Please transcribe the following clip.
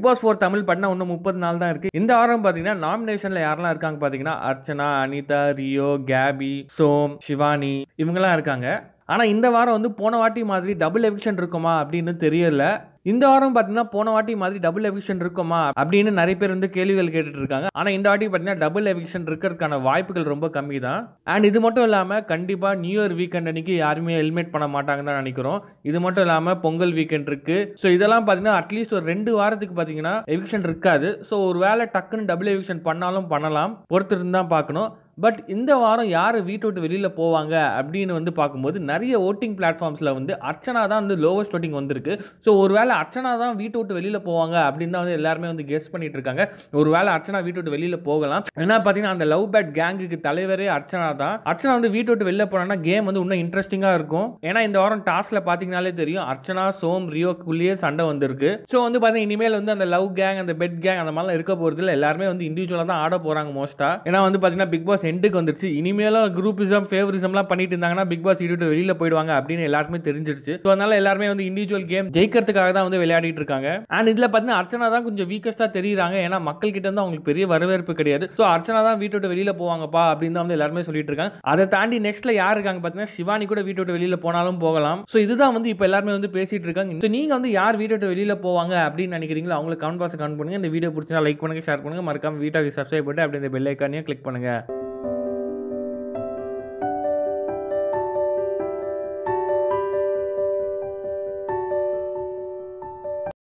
big pass four Tamil பண்ண இன்னும் முப்பது நாள் தான் இருக்குது இந்த வாரம் பார்த்தீங்கன்னா நாமினேஷனில் யாரெல்லாம் இருக்காங்க பார்த்தீங்கன்னா அர்ச்சனா அனிதா ரியோ கேபி சோம் சிவானி இவங்கெல்லாம் இருக்காங்க ஆனால் இந்த வாரம் வந்து போன வாட்டி மாதிரி டபுள் எவிக்ஷன் இருக்குமா அப்படின்னு தெரியல இந்த வாரம் பார்த்தீங்கன்னா போன வாட்டி மாதிரி டபுள் எவிக்ஷன் இருக்குமா அப்படின்னு நிறைய பேர் வந்து கேள்விகள் கேட்டுட்டு இருக்காங்க ஆனால் இந்த வாட்டி பார்த்தீங்கன்னா டபுள் எவிக்ஷன் இருக்கிறதுக்கான வாய்ப்புகள் ரொம்ப கம்மி தான் அண்ட் இது மட்டும் இல்லாமல் கண்டிப்பாக நியூ இயர் வீக்கெண்ட் அன்னைக்கு யாருமே ஹெல்மெட் பண்ண மாட்டாங்கன்னு தான் நினைக்கிறோம் இது மட்டும் இல்லாமல் பொங்கல் வீக்கெண்ட் இருக்கு ஸோ இதெல்லாம் பார்த்தீங்கன்னா அட்லீஸ்ட் ஒரு ரெண்டு வாரத்துக்கு பார்த்தீங்கன்னா எவிக்ஷன் இருக்காது ஸோ ஒரு வேலை டக்குன்னு டபுள் எவிக்ஷன் பண்ணாலும் பண்ணலாம் பொறுத்திருந்து தான் பார்க்கணும் பட் இந்த வாரம் யார் வீட்டை விட்டு வெளியில் போவாங்க அப்படின்னு வந்து பார்க்கும்போது நிறைய ஓட்டிங் பிளாட்ஃபார்ம்ஸில் வந்து அர்ச்சனா தான் வந்து லோவஸ்ட் ஓட்டிங் வந்திருக்கு ஸோ ஒரு வேளை அர்ச்சனா தான் வீட்டை விட்டு வெளியில் போவாங்க அப்படின்னு தான் வந்து எல்லாருமே வந்து கெஸ் பண்ணிட்டு இருக்காங்க ஒரு வேளை அர்ச்சனா வீட்டு விட்டு வெளியில் போகலாம் ஏன்னா பார்த்தீங்கன்னா அந்த லவ் பேட் கேங்குக்கு தலைவரே அர்ச்சனா தான் அர்ச்சனா வந்து வீட்டை விட்டு வெளியில் போனோன்னா கேம் வந்து இன்னும் இன்ட்ரெஸ்டிங்காக இருக்கும் ஏன்னா இந்த வாரம் டாஸ்கில் பார்த்தீங்கனாலே தெரியும் அர்ச்சனா சோம் ரியோக்குள்ளேயே சண்டை வந்திருக்கு ஸோ வந்து பார்த்தீங்கன்னா இனிமேல் வந்து அந்த லவ் கேங் அந்த பெட் கேங் அந்த மாதிரிலாம் இருக்க போகிறதுல எல்லாருமே வந்து இண்டிவிஜுவலாக தான் ஆட போகிறாங்க மோஸ்ட்டாக ஏன்னா வந்து பார்த்தீங்கன்னா பிக் பாஸ் ஹெண்டுக்கு வந்துருச்சு இனிமேலாம் குரூப்பிசம் ஃபேவரிசம்லாம் பண்ணிட்டு இருந்தாங்கன்னா பிக் பாஸ் இடிட்டு வெளியில் போயிடுவாங்க அப்படின்னு எல்லாருக்குமே தெரிஞ்சிருச்சு ஸோ அதனால எல்லாருமே வந்து இண்டிவிஜுவல் கேம் ஜெயிக்கிறதுக்காக தான் வந்து விளையாடிட்டு இருக்காங்க அண்ட் இதில் பார்த்தீங்கன்னா அர்ச்சனா தான் கொஞ்சம் வீக்கஸ்ட்டாக தெரியுறாங்க ஏன்னா மக்கள் கிட்ட வந்து அவங்களுக்கு பெரிய வரவேற்பு கிடையாது ஸோ அர்ச்சனா தான் வீட்டை வெளியில வெளியில் போவாங்கப்பா அப்படின்னு தான் வந்து எல்லாருமே சொல்லிட்டு இருக்காங்க அதை தாண்டி நெக்ஸ்ட்ல யார் இருக்காங்க பார்த்தீங்கன்னா சிவானி கூட வீட்டை வெளியில வெளியில் போனாலும் போகலாம் ஸோ இதுதான் வந்து இப்போ எல்லாருமே வந்து பேசிட்டு இருக்காங்க ஸோ நீங்கள் வந்து யார் வீட்டை விட்டு வெளியில் போவாங்க அப்படின்னு நினைக்கிறீங்களோ அவங்களை கமெண்ட் பாக்ஸ் கமெண்ட் பண்ணுங்க இந்த வீடியோ பிடிச்சா லைக் பண்ணுங்க ஷேர் பண்ணுங்க மறக்காம வீட்டாக சப்ஸ்கிரைப் பண்ணிட்டு அப்படி இந்த பெல் ஐக்கானையும் கிளிக் பண்ணுங்க